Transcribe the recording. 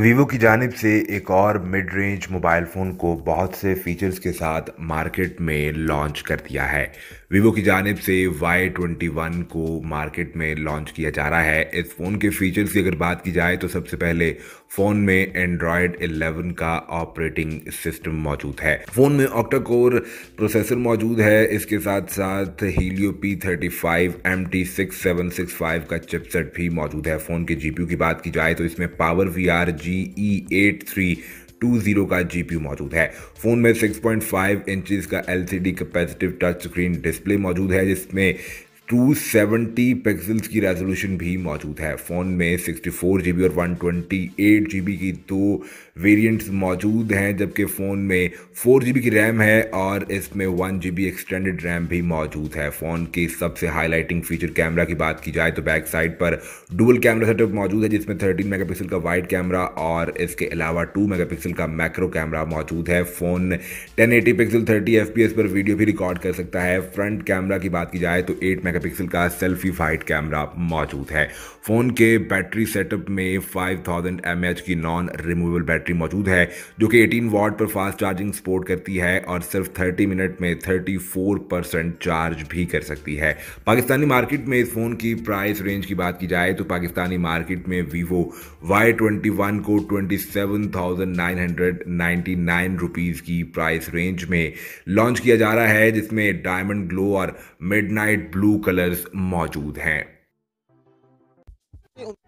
Vivo की जानब से एक और मिड रेंज मोबाइल फ़ोन को बहुत से फीचर्स के साथ मार्केट में लॉन्च कर दिया है वीवो की जानब से वाई ट्वेंटी वन को मार्केट में लॉन्च किया जा रहा है इस फ़ोन के फीचर्स की अगर बात की जाए तो सबसे पहले फ़ोन में एंड्रॉयड 11 का ऑपरेटिंग सिस्टम मौजूद है फ़ोन में ऑक्टा कोर प्रोसेसर मौजूद है इसके साथ साथ Helio P thirty five M T six seven six five का चिपसेट भी मौजूद है फ़ोन के जी की बात की जाए तो इसमें power V R G E eight three two zero का जीपीयू मौजूद है फ़ोन में सिक्स पॉइंट फाइव इंचज का LCD capacitive touch screen display मौजूद है जिसमें 270 पिक्सल्स की रेजोल्यूशन भी मौजूद है फ़ोन में 64 जीबी और 128 जीबी की दो वेरिएंट्स मौजूद हैं जबकि फ़ोन में 4 जीबी की रैम है और इसमें 1 जीबी एक्सटेंडेड रैम भी मौजूद है फ़ोन के सबसे हाईलाइटिंग फीचर कैमरा की बात की जाए तो बैक साइड पर डुअल कैमरा सेटअप मौजूद है जिसमें थर्टीन मेगा का वाइड कैमरा और इसके अलावा टू मेगा का मैक्रो कैमरा मौजूद है फ़ोन टेन एटी पिक्सल 30 पर वीडियो भी रिकॉर्ड कर सकता है फ्रंट कैमरा की बात की जाए तो एट मेगा मेगापिक्सल का सेल्फी फाइट कैमरा मौजूद है फ़ोन के बैटरी सेटअप में 5000 थाउजेंड की नॉन रिमूवेबल बैटरी मौजूद है जो कि 18 वॉट पर फास्ट चार्जिंग सपोर्ट करती है और सिर्फ 30 मिनट में 34 परसेंट चार्ज भी कर सकती है पाकिस्तानी मार्केट में इस फ़ोन की प्राइस रेंज की बात की जाए तो पाकिस्तानी मार्केट में वीवो वाई को ट्वेंटी सेवन की प्राइस रेंज में लॉन्च किया जा रहा है जिसमें डायमंड ग्लो और मिड नाइट ब्लू कलर्स मौजूद हैं